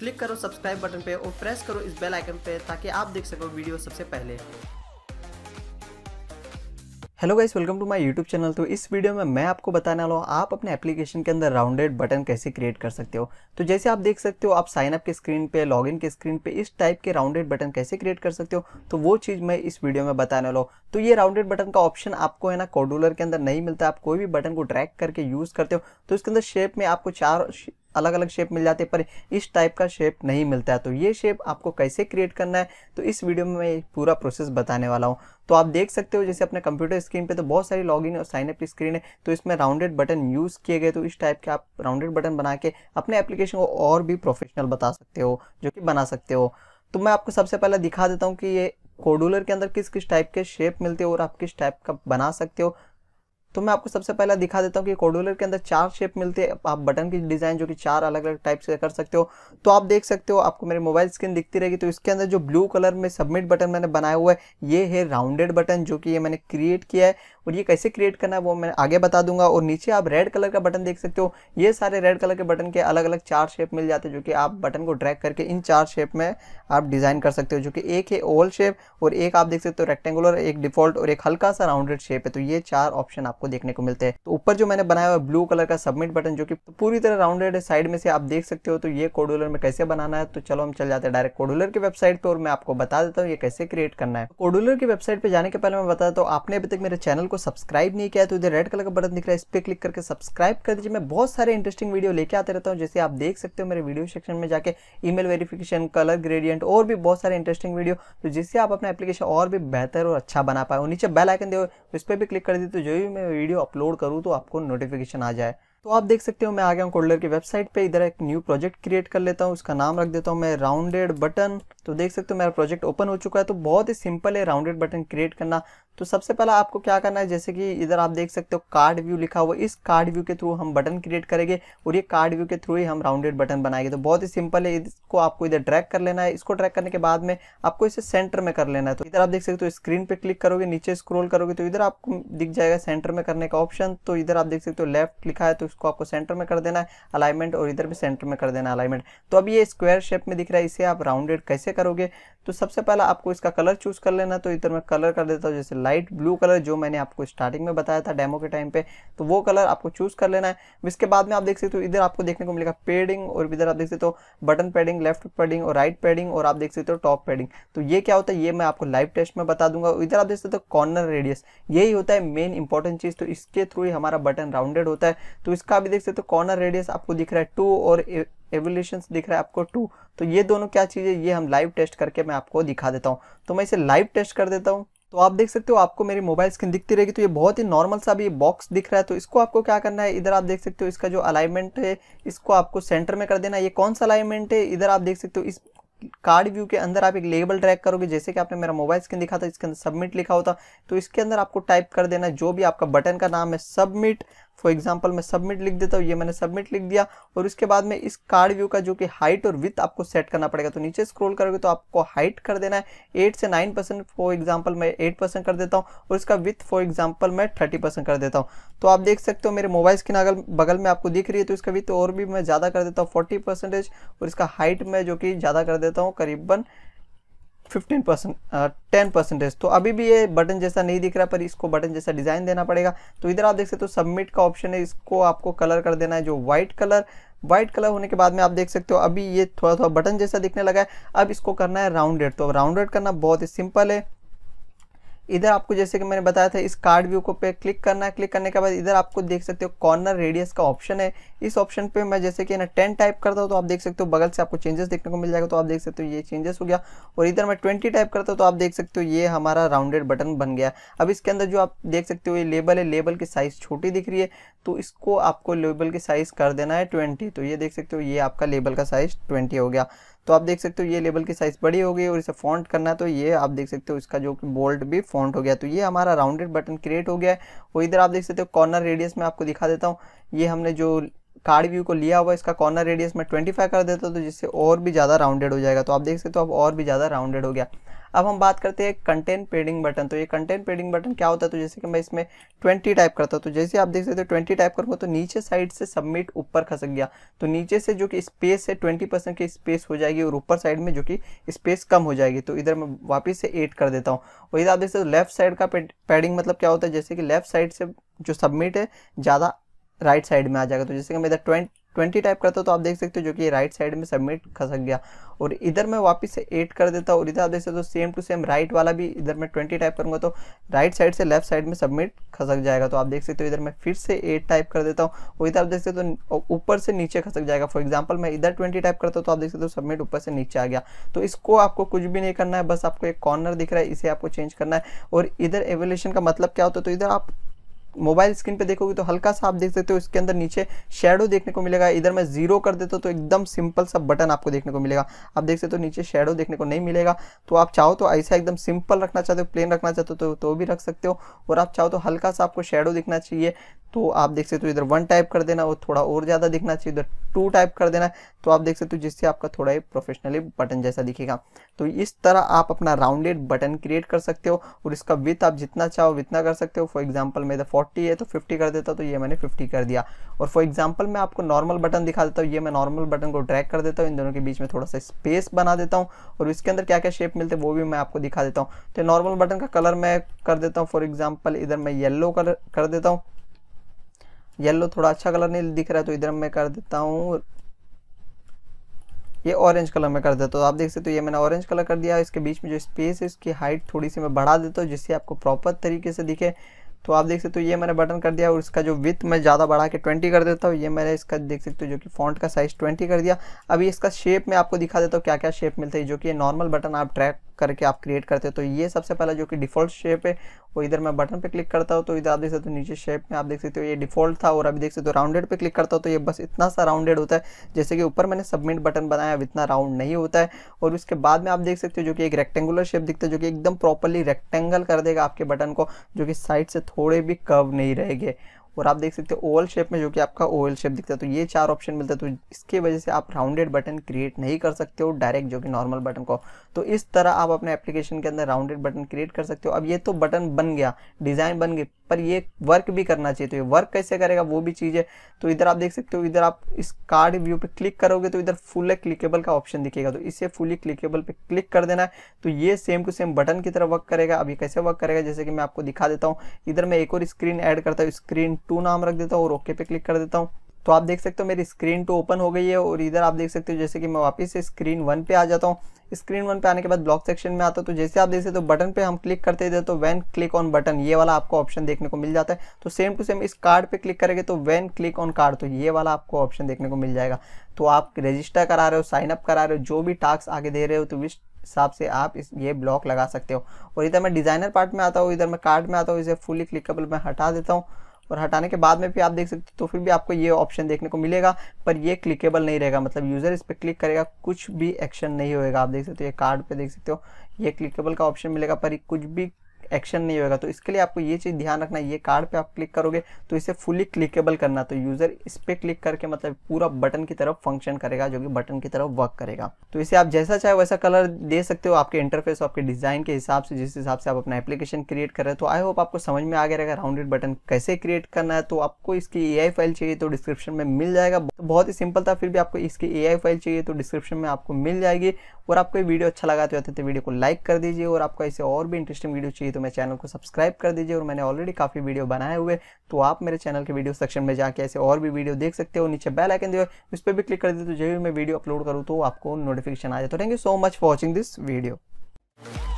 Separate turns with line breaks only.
click करो subscribe button पे और प्रेस करो इस बेल आइकन पे ताकि आप देख सको वीडियो सबसे पहले hello guys welcome to my YouTube channel तो इस वीडियो में मैं आपको बताने वाला हूँ आप अपने एप्लीकेशन के अंदर राउंडेड बटन कैसे क्रिएट कर सकते हो तो जैसे आप देख सकते हो आप साइन अप के स्क्रीन पे लॉगिन के स्क्रीन पे इस टाइप के राउंडेड बटन कैसे क्रिएट कर सकते हो तो वो चीज़ मैं इस वीडियो में बताने वाला हूँ तो ये राउंडेड बटन का ऑप्शन आपको है ना कॉडुलर के अंदर नहीं मिलता आप कोई भी बटन को ट्रैक करके यूज़ करते हो तो इसके अंदर शेप में आपको चार अलग अलग शेप मिल जाते हैं पर इस टाइप का शेप नहीं मिलता है तो ये शेप आपको कैसे क्रिएट करना है तो इस वीडियो में मैं पूरा प्रोसेस बताने वाला हूँ तो आप देख सकते हो जैसे अपने कंप्यूटर स्क्रीन पे तो बहुत सारी लॉगिन और साइनअप की स्क्रीन है तो इसमें राउंडेड बटन यूज़ किए गए तो इस टाइप के आप राउंडेड बटन बना के अपने एप्लीकेशन को और भी प्रोफेशनल बता सकते हो जो कि बना सकते हो तो मैं आपको सबसे पहले दिखा देता हूँ कि ये कोडुलर के अंदर किस किस टाइप के शेप मिलते हो और आप किस टाइप का बना सकते हो तो मैं आपको सबसे पहला दिखा देता हूँ कि कोडुलर के अंदर चार शेप मिलते हैं आप बटन की डिज़ाइन जो कि चार अलग अलग टाइप से कर सकते हो तो आप देख सकते हो आपको मेरे मोबाइल स्क्रीन दिखती रहेगी तो इसके अंदर जो ब्लू कलर में सबमिट बटन मैंने बनाया हुआ है ये है राउंडेड बटन जो कि ये मैंने क्रिएट किया है और ये कैसे क्रिएट करना है वो मैं आगे बता दूंगा और नीचे आप रेड कलर का बटन देख सकते हो ये सारे रेड कलर के बटन के अलग अलग चार शेप मिल जाते हैं जो कि आप बटन को ड्रैग करके इन चार शेप में आप डिज़ाइन कर सकते हो जो कि एक है ओवल शेप और एक आप देख सकते हो रेक्टेंगुलर एक डिफॉल्ट और एक हल्का सा राउंडेड शेप है तो ये चार ऑप्शन आप आपको देखने को मिलते हैं तो ऊपर जो मैंने बनाया हुआ ब्लू कलर का सबमिट बटन जो कि पूरी तरह राउंडेड है साइड में से आप देख सकते हो तो ये कोडुलर में कैसे बनाना है तो चलो हम चल जाते हैं डायरेक्ट कोडुलर की वेबसाइट पर और मैं आपको बता देता हूँ ये कैसे क्रिएट करना है कोडुलर की वेबसाइट पर जाने के पहले मैं बता देता हूँ आपने अभी तक मेरे चैनल को सब्सक्राइब नहीं किया तो इधर रेड कलर का बटन दिख रहा है इस पर क्लिक करके सब्सक्राइब कर दीजिए मैं बहुत सारे इंटरेस्टिंग वीडियो लेके आते रहता हूँ जैसे आप देख सकते हो मेरे वीडियो सेक्शन में जाके ईमेल वेरिफिकेशन कलर ग्रेडियंट और भी बहुत सारे इंटरेस्टिंग वीडियो तो जिससे आप अपना एप्लीकेशन और भी बेहतर और अच्छा बना पाए नीचे बेल आइकन दे उस पर भी क्लिक कर दी तो जो भी मैं वीडियो अपलोड करूँ तो आपको नोटिफिकेशन आ जाए तो आप देख सकते हो मैं आ गया हूँ कोडलर की वेबसाइट पे इधर एक न्यू प्रोजेक्ट क्रिएट कर लेता हूँ उसका नाम रख देता हूँ मैं राउंडेड बटन तो देख सकते हो मेरा प्रोजेक्ट ओपन हो चुका है तो बहुत ही सिंपल है राउंडेड बटन क्रिएट करना तो सबसे पहला आपको क्या करना है जैसे कि इधर आप देख सकते हो कार्ड व्यू लिखा हुआ इस कार्ड व्यू के थ्रू हम बटन क्रिएट करेंगे और ये कार्ड व्यू के थ्रू ही हम राउंडेड बटन बनाएंगे तो बहुत ही सिंपल है इसको आपको इधर ड्रैग कर लेना है इसको ड्रैग करने के बाद में आपको इसे सेंटर में कर लेना है तो इधर आप देख सकते हो स्क्रीन पर क्लिक करोगे नीचे स्क्रोल करोगे तो इधर आपको दिख जाएगा सेंटर में करने का ऑप्शन तो इधर आप देख सकते हो लेफ्ट लिखा है तो इसको आपको सेंटर में कर देना है अलाइनमेंट और इधर भी सेंटर में कर देना अलाइनमेंट तो अब ये स्क्वायर शेप में दिख रहा है इसे आप राउंडेड कैसे करोगे तो सबसे पहला आपको इसका कलर चूज कर लेना तो इधर मैं कलर कर देता हूँ जैसे लाइट ब्लू कलर जो मैंने आपको स्टार्टिंग में बताया था डेमो के टाइम पे तो वो कलर आपको चूज़ कर लेना है इसके बाद में आप देख सकते हो इधर आपको देखने को मिलेगा पेडिंग और इधर आप देख सकते हो बटन पेडिंग लेफ्ट पेडिंग और राइट पेडिंग और आप देख सकते हो टॉप पेडिंग तो ये क्या होता है ये मैं आपको लाइव टेस्ट में बता दूंगा इधर आप देख सकते हो कॉर्नर रेडियस यही होता है मेन इंपॉर्टेंट चीज़ तो इसके थ्रू ही हमारा बटन राउंडेड होता है तो इसका भी देख सकते हो कॉर्नर रेडियस आपको दिख रहा है टू और एवोल्यूशन दिख रहा है आपको टू तो ये दोनों क्या चीज़ है ये हम लाइव टेस्ट करके मैं आपको दिखा देता हूँ तो मैं इसे लाइव टेस्ट कर देता हूँ तो आप देख सकते हो आपको मेरी मोबाइल स्क्रीन दिखती रहेगी तो ये बहुत ही नॉर्मल सा भी बॉक्स दिख रहा है तो इसको आपको क्या करना है इधर आप देख सकते हो इसका जो अलाइनमेंट है इसको आपको सेंटर में कर देना है ये कौन सा अलाइनमेंट है इधर आप देख सकते हो इस कार्ड व्यू के अंदर आप एक लेबल ड्रैग करोगे जैसे कि आपने मेरा मोबाइल स्क्रीन दिखा था इसके अंदर सबमिट लिखा होता तो इसके अंदर आपको टाइप कर देना जो भी आपका बटन का नाम है सबमिट फॉर एग्जाम्पल मैं सबमिट लिख देता हूँ ये मैंने सबमिट लिख दिया और उसके बाद में इस कार्ड व्यू का जो कि हाइट और विथ आपको सेट करना पड़ेगा तो नीचे स्क्रोल करोगे तो आपको हाइट कर देना है एट से नाइन परसेंट फॉर एग्जाम्पल मैं एट परसेंट कर देता हूँ और इसका विथ फॉर एग्जाम्पल मैं थर्टी परसेंट कर देता हूँ तो आप देख सकते हो मेरे मोबाइल स्क्रीन अगल बगल में आपको दिख रही है तो इसका विथ और भी मैं ज़्यादा कर देता हूँ फोर्टी परसेंटेज और इसका हाइट मैं जो कि ज़्यादा कर देता हूँ करीबन फिफ्टीन परसेंट टेन परसेंटेज तो अभी भी ये बटन जैसा नहीं दिख रहा पर इसको बटन जैसा डिज़ाइन देना पड़ेगा तो इधर आप देख सकते हो तो सबमिट का ऑप्शन है इसको आपको कलर कर देना है जो वाइट कलर व्हाइट कलर होने के बाद में आप देख सकते हो अभी ये थोड़ा थोड़ा बटन जैसा दिखने लगा है अब इसको करना है राउंडेड तो राउंडेड करना बहुत ही सिंपल है इधर आपको जैसे कि मैंने बताया था इस कार्ड व्यू को पे क्लिक करना है क्लिक करने के बाद इधर आपको देख सकते हो कॉर्नर रेडियस का ऑप्शन है इस ऑप्शन पे मैं जैसे कि ना टेन टाइप करता हूँ तो आप देख सकते हो बगल से आपको चेंजेस देखने को मिल जाएगा तो आप देख सकते हो ये चेंजेस हो गया और इधर मैं ट्वेंटी टाइप करता हूँ तो आप देख सकते हो ये हमारा राउंडेड बटन बन गया अब इसके अंदर जो आप देख सकते हो ये लेबल है लेबल की साइज़ छोटी दिख रही है तो इसको आपको लेबल की साइज़ कर देना है ट्वेंटी तो ये देख सकते हो ये आपका लेबल का साइज़ ट्वेंटी हो गया तो आप देख सकते हो ये लेबल की साइज़ बड़ी हो गई और इसे फॉन्ट करना तो ये आप देख सकते हो इसका जो बोल्ट भी फॉन्ट हो गया तो ये हमारा राउंडेड बटन क्रिएट हो गया है और इधर आप देख सकते हो कॉर्नर रेडियस में आपको दिखा देता हूँ ये हमने जो कार्ड व्यू को लिया हुआ इसका कॉर्नर रेडियस में 25 कर देता हूँ तो जिससे और भी ज़्यादा राउंडेड हो जाएगा तो आप देख सकते हो अब और भी ज़्यादा राउंडेड हो गया अब हम बात करते हैं कंटेंट पेडिंग बटन तो ये कंटेंट पेडिंग बटन क्या होता है तो जैसे कि मैं इसमें ट्वेंटी टाइप करता हूँ तो जैसे आप देख सकते हो ट्वेंटी टाइप करूँगा तो नीचे साइड से सबमिट ऊपर खसक गया तो नीचे से जो कि स्पेस है ट्वेंटी परसेंट की स्पेस हो जाएगी और ऊपर साइड में जो कि स्पेस कम हो जाएगी तो इधर मैं वापस से एड कर देता हूँ और इधर आप देख सकते हो लेफ्ट साइड का पेडिंग मतलब क्या होता है जैसे कि लेफ्ट साइड से जो सबमिट है ज़्यादा राइट साइड में आ जाएगा तो जैसे कि मैं इधर ट्वेंट ट्वेंटी टाइप करता तो आप देख सकते हो जो कि राइट साइड में सबमिट खसक गया और इधर मैं वापस से एट कर देता हूँ और इधर आप देख सकते हो सेम टू सेम राइट वाला भी इधर मैं ट्वेंटी टाइप करूँगा तो राइट साइड से लेफ्ट साइड में सबमिट खसक जाएगा तो आप देख सकते हो इधर मैं फिर से एट टाइप कर देता हूँ और इधर आप देख सकते हो ऊपर से नीचे खसक जाएगा फॉर एग्जाम्पल मैं इधर ट्वेंटी टाइप करता हूँ तो आप देख सकते हो सबमिट ऊपर से नीचे आ गया तो इसको आपको कुछ भी नहीं करना है बस आपको एक कॉर्नर दिख रहा है इसे आपको चेंज करना है और इधर एवेल्यूशन का मतलब क्या होता है तो इधर आप मोबाइल स्क्रीन पे देखोगे तो हल्का सा आप देख सकते हो इसके अंदर नीचे शेडो देखने को मिलेगा इधर मैं जीरो कर देता तो एकदम सिंपल सा बटन आपको देखने को मिलेगा आप देख सकते हो नीचे शेडो देखने को नहीं मिलेगा तो आप चाहो तो ऐसा एकदम सिंपल रखना चाहते हो प्लेन रखना चाहते हो तो, तो भी रख सकते हो और आप चाहो तो हल्का सा आपको शेडो दिखना चाहिए तो आप देख सकते हो इधर वन टाइप कर देना और थोड़ा और ज़्यादा दिखना चाहिए इधर टू टाइप कर देना तो आप देख सकते हो जिससे आपका थोड़ा ही प्रोफेशनली बटन जैसा दिखेगा तो इस तरह आप अपना राउंडेड बटन क्रिएट कर सकते हो और इसका विथ आप जितना चाहो उतना कर सकते हो फॉर एग्जाम्पल मैं इधर 40 है तो 50 कर देता तो ये मैंने 50 कर दिया और फॉर एग्जांपल मैं आपको नॉर्मल बटन दिखा देता हूँ ये मैं नॉर्मल बटन को ड्रैग कर देता हूँ इन दोनों के बीच में थोड़ा सा स्पेस बना देता हूँ और इसके अंदर क्या क्या शेप मिलते हैं वो भी मैं आपको दिखा देता हूँ तो नॉर्मल बटन का कलर मैं कर देता हूँ फॉर एग्जाम्पल इधर मैं येल्लो कलर कर देता हूँ येल्लो थोड़ा अच्छा कलर नहीं दिख रहा है तो इधर मैं कर देता हूँ ये ऑरेंज कलर में कर देता हूँ तो आप देख सकते हो तो ये मैंने ऑरेंज कलर कर दिया इसके बीच में जो स्पेस है इसकी हाइट थोड़ी सी मैं बढ़ा देता हूँ जिससे आपको प्रॉपर तरीके से दिखे तो आप देख सकते हो ये मैंने बटन कर दिया और इसका जो विथ मैं ज़्यादा बढ़ा के ट्वेंटी कर देता हूँ ये मैंने इसका देख सकते हो जो कि फॉन्ट का साइज़ ट्वेंटी कर दिया अभी इसका शेप में आपको दिखा देता हूँ क्या क्या शेप मिलता है जो कि नॉर्मल बटन आप ट्रैक करके आप क्रिएट करते हो तो ये सबसे पहला जो कि डिफॉल्ट शेप है वो इधर मैं बटन पे क्लिक करता हूँ तो इधर आप देख सकते हो नीचे शेप में आप देख सकते हो ये डिफॉल्ट था और अभी देख सकते हो राउंडेड पे क्लिक करता हूँ तो ये बस इतना सा राउंडेड होता है जैसे कि ऊपर मैंने सबमिट बटन बनाया अब इतना राउंड नहीं होता है और उसके बाद में आप देख सकते हो जो कि एक रेक्टेंगुलर शेप दिखता है जो कि एकदम प्रॉपरली रेक्टेंगल कर देगा आपके बटन को जो कि साइड से थोड़े भी कर्व नहीं रहेगे और आप देख सकते हो ओवल शेप में जो कि आपका ओवल शेप दिखता है तो ये चार ऑप्शन मिलता है तो इसके वजह से आप राउंडेड बटन क्रिएट नहीं कर सकते हो डायरेक्ट जो कि नॉर्मल बटन को तो इस तरह आप अपने एप्लीकेशन के अंदर राउंडेड बटन क्रिएट कर सकते हो अब ये तो बटन बन गया डिज़ाइन बन गई पर ये वर्क भी करना चाहिए तो ये वर्क कैसे करेगा वो भी चीज़ है तो इधर आप देख सकते हो इधर आप इस कार्ड व्यू पे क्लिक करोगे तो इधर फुल क्लिकेबल का ऑप्शन दिखेगा तो इसे फुली क्लिकेबल पे क्लिक कर देना है तो ये सेम टू सेम बटन की तरह वर्क करेगा अभी कैसे वर्क करेगा जैसे कि मैं आपको दिखा देता हूँ इधर मैं एक और स्क्रीन ऐड करता हूँ स्क्रीन टू नाम रख देता हूँ और ओके पे क्लिक कर देता हूँ तो आप देख सकते हो मेरी स्क्रीन टू तो ओपन हो गई है और इधर आप देख सकते हो जैसे कि मैं वापस स्क्रीन वन पे आ जाता हूँ स्क्रीन वन पे आने के बाद ब्लॉक सेक्शन में आता तो जैसे आप देख सकते हो तो बटन पे हम क्लिक करते थे तो वैन क्लिक ऑन बटन ये वाला आपको ऑप्शन देखने को मिल जाता है तो सेम टू सेम इस कार्ड पे क्लिक करेंगे तो वैन क्लिक ऑन कार्ड तो ये वाला आपको ऑप्शन देखने को मिल जाएगा तो आप रजिस्टर करा रहे हो साइन अप करा रहे हो जो भी टास्क आगे दे रहे हो तो विश हिसाब से आप इस ये ब्लॉक लगा सकते हो और इधर मैं डिज़ाइनर पार्ट में आता हूँ इधर मैं कार्ड में आता हूँ इसे फुली क्लिकेबल मैं हटा देता हूँ और हटाने के बाद में भी आप देख सकते तो फिर भी आपको ये ऑप्शन देखने को मिलेगा पर ये क्लिकेबल नहीं रहेगा मतलब यूज़र इस पर क्लिक करेगा कुछ भी एक्शन नहीं होएगा आप देख सकते हो ये कार्ड पर देख सकते हो ये क्लिकेबल का ऑप्शन मिलेगा पर कुछ भी एक्शन नहीं होगा तो इसके लिए आपको ये चीज़ ध्यान रखना ये कार्ड पे आप क्लिक करोगे तो इसे फुली क्लिकेबल करना तो यूज़र इस पर क्लिक करके मतलब पूरा बटन की तरफ फंक्शन करेगा जो कि बटन की तरफ वर्क करेगा तो इसे आप जैसा चाहे वैसा कलर दे सकते हो आपके इंटरफेस आपके डिज़ाइन के हिसाब से जिस हिसाब से आप अपना एप्लीकेशन क्रिएट कर रहे हो तो आई होप आपको समझ में आ गया रहेगा राउंडेड बटन कैसे क्रिएट करना है तो आपको इसकी ए फाइल चाहिए तो डिस्क्रिप्शन में मिल जाएगा तो बहुत ही सिंपल था फिर भी आपको इसकी ए फाइल चाहिए तो डिस्क्रिप्शन में आपको मिल जाएगी और आपको वीडियो अच्छा लगा तो वीडियो को लाइक कर दीजिए और आपका इसे और भी इंटरेस्टिंग वीडियो चाहिए तो तो मेरे चैनल को सब्सक्राइब कर दीजिए और मैंने ऑलरेडी काफ़ी वीडियो बनाए हुए तो आप मेरे चैनल के वीडियो सेक्शन में जाके ऐसे और भी वीडियो देख सकते हो नीचे बेल आइकन दिए उस पर भी क्लिक कर दीजिए तो जब भी मैं वीडियो अपलोड करूँ तो आपको नोटिफिकेशन आ जाए तो thank you so much for watching this video